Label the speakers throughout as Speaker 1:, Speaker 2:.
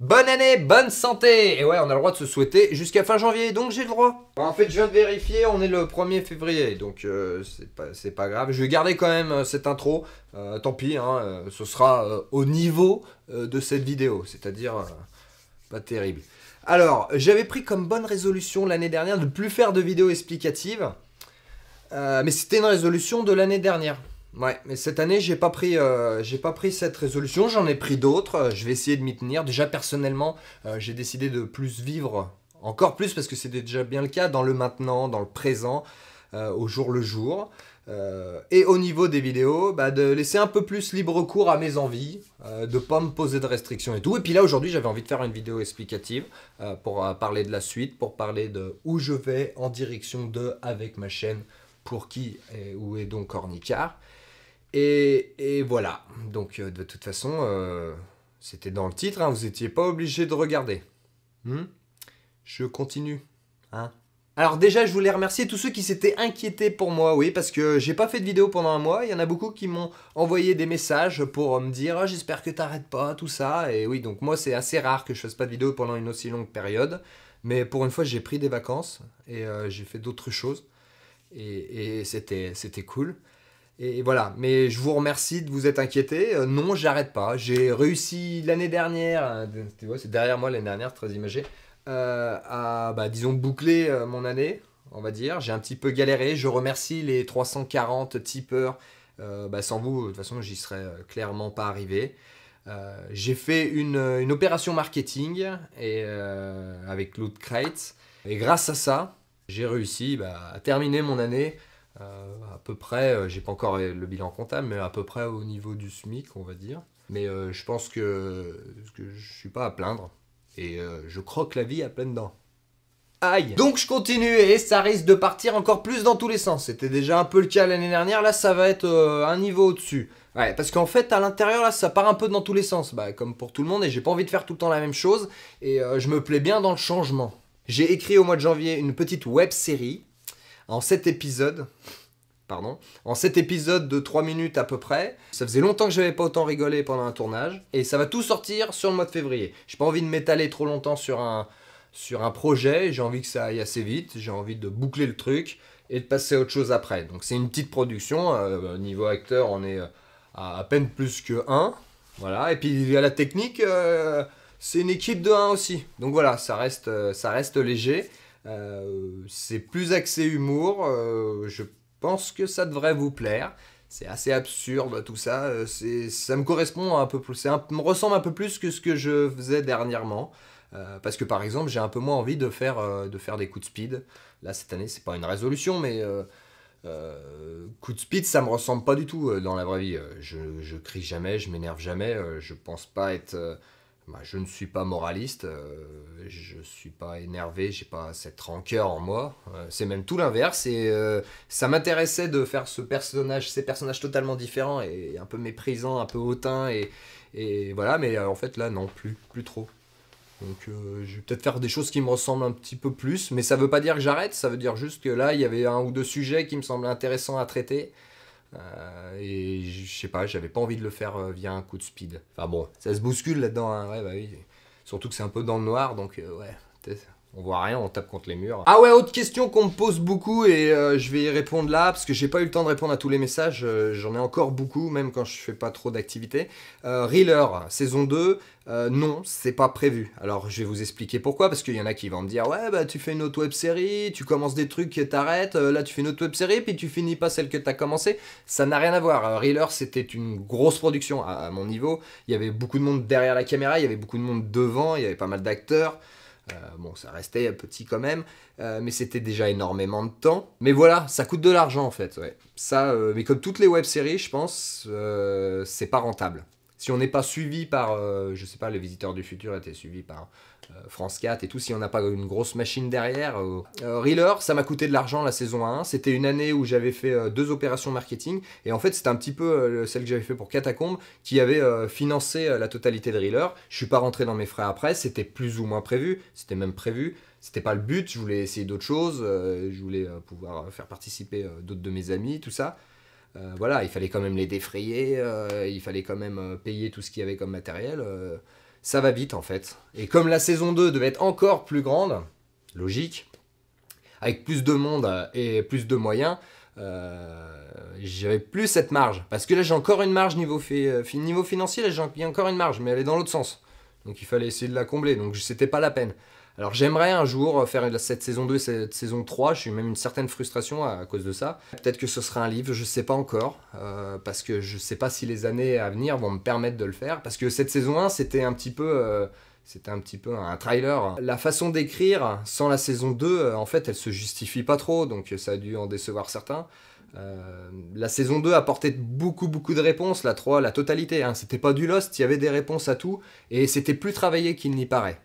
Speaker 1: Bonne année, bonne santé Et ouais, on a le droit de se souhaiter jusqu'à fin janvier, donc j'ai le droit. Bah, en fait, je viens de vérifier, on est le 1er février, donc euh, c'est pas, grave. Je vais garder quand même euh, cette intro, euh, tant pis, hein, ce sera au niveau de cette vidéo, c'est-à-dire pas terrible. Alors, j'avais pris comme bonne résolution l'année dernière de ne plus faire de vidéos explicatives, mais c'était une résolution de l'année dernière. Ouais, mais cette année, j'ai pas pris, euh, pas pris cette résolution, j'en ai pris d'autres. Euh, je vais essayer de m'y tenir. Déjà, personnellement, euh, j'ai décidé de plus vivre, encore plus parce que c'était déjà bien le cas, dans le maintenant, dans le présent, au jour le jour. et au niveau des vidéos, bah, de laisser un peu plus libre cours à mes envies, de pas me poser de restrictions et tout. Et puis là, aujourd'hui, j'avais envie de faire une vidéo explicative pour parler de la suite, pour parler de où je vais en direction de avec ma chaîne pour qui et où est donc Ornicard. Et, voilà. Donc euh, de toute façon, euh, c'était dans le titre, hein. vous n'étiez pas obligé de regarder. Hmm je continue. Hein. alors déjà, je voulais remercier tous ceux qui s'étaient inquiétés pour moi, oui, parce que j'ai pas fait de vidéo pendant un mois. Il y en a beaucoup qui m'ont envoyé des messages pour me dire ah, j'espère que t'arrêtes pas tout ça. Et oui, donc moi c'est assez rare que je fasse pas de vidéo pendant une aussi longue période, mais pour une fois j'ai pris des vacances et euh, j'ai fait d'autres choses. Et, c'était, c'était cool. Et voilà, mais je vous remercie de vous être inquiété. Euh, non, j'arrête pas. J'ai réussi l'année dernière, euh, tu vois, c'est derrière moi l'année dernière, très imagé, euh, à, bah, disons, boucler mon année, on va dire. J'ai un petit peu galéré. Je remercie les 340 tipeurs. Bah, sans vous, de toute façon, j'y serais clairement pas arrivé. j'ai fait une, une, opération marketing et, avec Loot Crate. Et grâce à ça, j'ai réussi bah, à terminer mon année euh, à peu près, euh, j'ai pas encore le bilan comptable, mais à peu près au niveau du SMIC, on va dire. Mais euh, je pense que, que je suis pas à plaindre et je croque la vie à pleines dents. Aïe Donc je continue et ça risque de partir encore plus dans tous les sens. C'était déjà un peu le cas l'année dernière, là ça va être un niveau au-dessus. Ouais, parce qu'en fait à l'intérieur là ça part un peu dans tous les sens, bah, comme pour tout le monde et j'ai pas envie de faire tout le temps la même chose et je me plais bien dans le changement. J'ai écrit au mois de janvier une petite web série en 7 épisodes. Pardon. En 7 épisodes de 3 minutes à peu près. Ça faisait longtemps que je j'avais pas autant rigolé pendant un tournage. Et ça va tout sortir sur le mois de février. J'ai pas envie de m'étaler trop longtemps sur un, sur un projet. J'ai envie que ça aille assez vite. J'ai envie de boucler le truc et de passer à autre chose après. Donc c'est une petite production. Euh, niveau acteur, on est euh, à à peine plus que 1. Voilà. Et puis il a la technique. Euh, c'est une équipe de 1 aussi. Donc voilà, ça reste, euh, ça reste léger. Euh, c'est plus axé humour. Euh, je pense que ça devrait vous plaire. C'est assez absurde tout ça. ça me correspond un peu plus. me ressemble un peu plus que ce que je faisais dernièrement. parce que par exemple, j'ai un peu moins envie de faire, de faire des coups de speed. Là, cette année, c'est pas une résolution, mais coups de speed, ça me ressemble pas du tout dans la vraie vie. Je, je crie jamais, je m'énerve jamais. je pense pas être bah, je ne suis pas moraliste, euh, je ne suis pas énervé, je n'ai pas cette rancœur en moi. Euh, c'est même tout l'inverse et euh, ça m'intéressait de faire ce personnage, ces personnages totalement différents et, un peu méprisants, un peu hautains et, voilà. Mais en fait là non plus, plus trop. Donc je vais peut-être faire des choses qui me ressemblent un petit peu plus, mais ça ne veut pas dire que j'arrête, ça veut dire juste que là il y avait un ou deux sujets qui me semblaient intéressants à traiter euh, et je sais pas, j'avais pas envie de le faire euh, via un coup de speed. Enfin bon, ça se bouscule là-dedans, hein. bah Surtout que c'est un peu dans le noir, donc euh, ouais, peut-être on voit rien, on tape contre les murs. Ah ouais, autre question qu'on me pose beaucoup et euh, je vais y répondre là, parce que j'ai pas eu le temps de répondre à tous les messages, euh, j'en ai encore beaucoup, même quand je fais pas trop d'activités. Euh, Reeler, saison 2, non, c'est pas prévu. Alors je vais vous expliquer pourquoi, parce qu'il y en a qui vont me dire ouais bah tu fais une autre web série, tu commences des trucs et t'arrêtes, là tu fais une autre web série puis tu finis pas celle que t'as commencé. Ça n'a rien à voir. Reeler c'était une grosse production à, mon niveau. Il y avait beaucoup de monde derrière la caméra, il y avait beaucoup de monde devant, il y avait pas mal d'acteurs. Euh, bon, ça restait petit quand même, euh, mais c'était déjà énormément de temps. Mais voilà, ça coûte de l'argent en fait, Ça, euh, mais comme toutes les web-séries, je pense, c'est pas rentable si on n'est pas suivi par, euh, je sais pas, les visiteurs du futur étaient suivi par euh, France 4 et tout, si on n'a pas une grosse machine derrière. Euh, Realer, ça m'a coûté de l'argent la saison 1. C'était une année où j'avais fait deux opérations marketing et en fait c'était un petit peu celle que j'avais fait pour Catacombe qui avait financé la totalité de Realer, Je suis pas rentré dans mes frais après, c'était plus ou moins prévu, c'était même prévu c'était pas le but, je voulais essayer d'autres choses, je voulais pouvoir faire participer d'autres de mes amis, tout ça. Euh, voilà, il fallait quand même les défrayer, euh, il fallait quand même euh, payer tout ce qu'il y avait comme matériel. ça va vite en fait. Et comme la saison 2 devait être encore plus grande, logique, avec plus de monde et plus de moyens, j'avais plus cette marge. Parce que là j'ai encore une marge niveau, niveau financier, j'ai encore une marge, mais elle est dans l'autre sens. Donc il fallait essayer de la combler, donc c'était pas la peine. Alors j'aimerais un jour faire cette saison 2 cette saison 3, j'ai même une certaine frustration à, cause de ça. Peut-être que ce sera un livre, je sais pas encore, euh, parce que je sais pas si les années à venir vont me permettre de le faire, parce que cette saison 1 c'était un petit peu... Euh, c'était un petit peu un trailer. La façon d'écrire sans la saison 2, euh, en fait, elle se justifie pas trop, donc ça a dû en décevoir certains. la saison 2 apportait beaucoup beaucoup de réponses, la 3 la totalité, hein. c'était pas du Lost, il y avait des réponses à tout, et c'était plus travaillé qu'il n'y paraît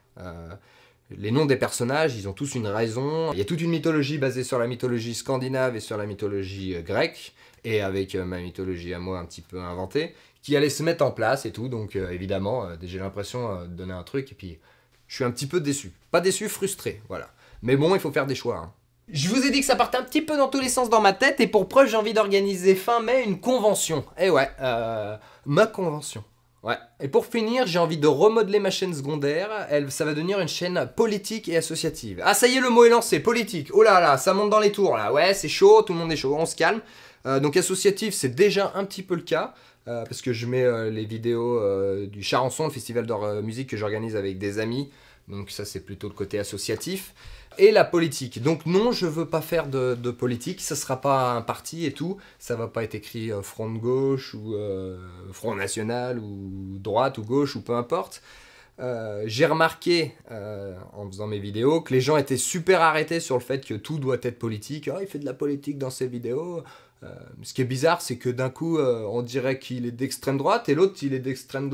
Speaker 1: les noms des personnages, ils ont tous une raison. Il y a toute une mythologie basée sur la mythologie scandinave et sur la mythologie euh, grecque, et avec euh, ma mythologie à moi un petit peu inventée, qui allait se mettre en place et tout. Donc euh, évidemment, j'ai l'impression de donner un truc, et puis je suis un petit peu déçu. Pas déçu, frustré, voilà. Mais bon, il faut faire des choix. Hein. Je vous ai dit que ça partait un petit peu dans tous les sens dans ma tête et pour preuve j'ai envie d'organiser fin mai une convention. Eh ouais, ma convention. Ouais. Et pour finir, j'ai envie de remodeler ma chaîne secondaire. Elle, ça va devenir une chaîne politique et associative. Ah, ça y est, le mot est lancé. Politique. Oh là là, ça monte dans les tours là. Ouais, c'est chaud, tout le monde est chaud. On se calme. Euh, donc associative, c'est déjà un petit peu le cas. Euh, parce que je mets euh, les vidéos du Charançon, le festival de musique que j'organise avec des amis. Donc ça, c'est plutôt le côté associatif. Et la politique. Donc non, je ne veux pas faire de, politique. Ce sera pas un parti et tout. Ça ne va pas être écrit euh, front de gauche ou euh, front national ou droite ou gauche ou peu importe. Euh, j'ai remarqué en faisant mes vidéos que les gens étaient super arrêtés sur le fait que tout doit être politique. Ah, il fait de la politique dans ses vidéos. Euh, ce qui est bizarre, c'est que d'un coup, euh, on dirait qu'il est d'extrême droite et l'autre, il est d'extrême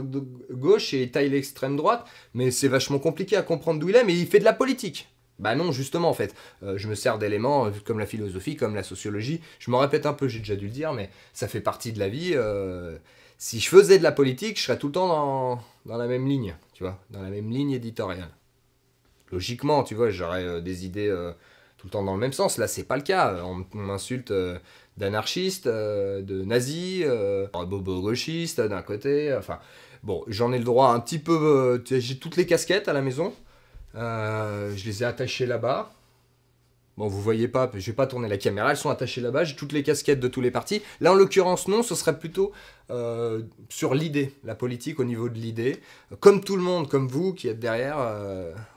Speaker 1: gauche et il taille l'extrême droite. Mais c'est vachement compliqué à comprendre d'où il est, mais il fait de la politique. Bah non, justement, en fait. Euh, je me sers d'éléments comme la philosophie, comme la sociologie. Je m'en répète un peu, j'ai déjà dû le dire, mais ça fait partie de la vie. si je faisais de la politique, je serais tout le temps dans, dans la même ligne, tu vois, dans la même ligne éditoriale. Logiquement, tu vois, j'aurais des idées tout le temps dans le même sens. Là, c'est pas le cas. On, m'insulte euh, d'anarchiste, euh, de nazi, euh, bobo gauchiste d'un côté. Enfin, bon, j'en ai le droit un petit peu. J'ai toutes les casquettes à la maison. je les ai attachées là-bas. Bon, vous voyez pas, je vais pas tourner la caméra, elles sont attachées là-bas, j'ai toutes les casquettes de tous les partis. Là, en l'occurrence, non, ce serait plutôt sur l'idée, la politique au niveau de l'idée. Comme tout le monde, comme vous qui êtes derrière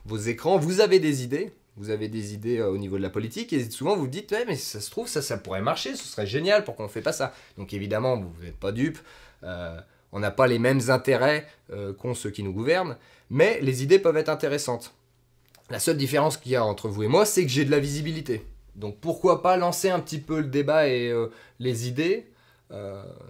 Speaker 1: vos écrans, vous avez des idées, vous avez des idées euh, au niveau de la politique et souvent vous vous dites mais ça se trouve ça ça pourrait marcher ce serait génial pour qu'on ne fait pas ça donc évidemment vous n'êtes pas dupe, euh, on n'a pas les mêmes intérêts euh, qu'ont ceux qui nous gouvernent mais les idées peuvent être intéressantes la seule différence qu'il y a entre vous et moi c'est que j'ai de la visibilité donc pourquoi pas lancer un petit peu le débat et les idées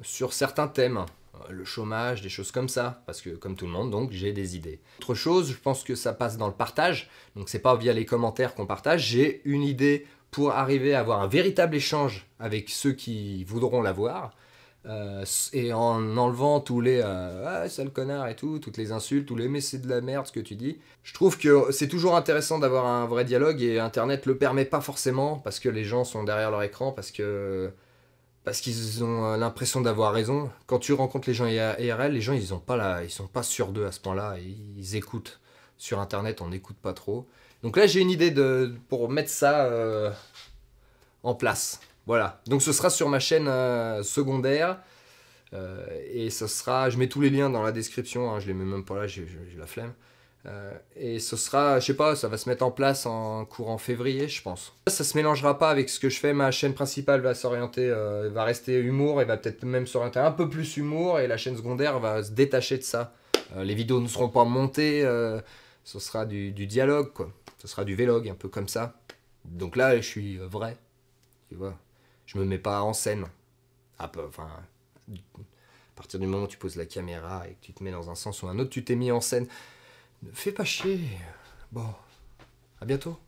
Speaker 1: sur certains thèmes le chômage, des choses comme ça, parce que comme tout le monde, donc j'ai des idées. Autre chose, je pense que ça passe dans le partage, donc c'est pas via les commentaires qu'on partage, j'ai une idée pour arriver à avoir un véritable échange avec ceux qui voudront l'avoir, euh, et en enlevant tous les euh, ah, sale connard et tout, toutes les insultes, tous les mais c'est de la merde ce que tu dis. Je trouve que c'est toujours intéressant d'avoir un vrai dialogue et Internet le permet pas forcément parce que les gens sont derrière leur écran, parce que parce qu'ils ont euh, l'impression d'avoir raison. Quand tu rencontres les gens IRL, les gens ils ont pas la, ils sont pas sûrs d'eux à ce point-là, ils écoutent. Sur internet, on n'écoute pas trop. Donc là, j'ai une idée de pour mettre ça euh, en place. Voilà. Donc ce sera sur ma chaîne euh, secondaire. et ce sera, je mets tous les liens dans la description, hein. je les mets même pas là, j'ai la flemme. Euh, et ce sera, je sais pas, ça va se mettre en place en courant février, je pense. Ça se mélangera pas avec ce que je fais. Ma chaîne principale va s'orienter, euh, va rester humour et va peut-être même s'orienter un peu plus humour. Et la chaîne secondaire va se détacher de ça. Euh, les vidéos ne seront pas montées. ce sera du, dialogue, quoi. Ce sera du vlog, un peu comme ça. Donc là, je suis vrai. Tu vois, je me mets pas en scène. Ah, bah, enfin, à partir du moment où tu poses la caméra et que tu te mets dans un sens ou un autre, tu t'es mis en scène. Ne fais pas chier. Bon, à bientôt.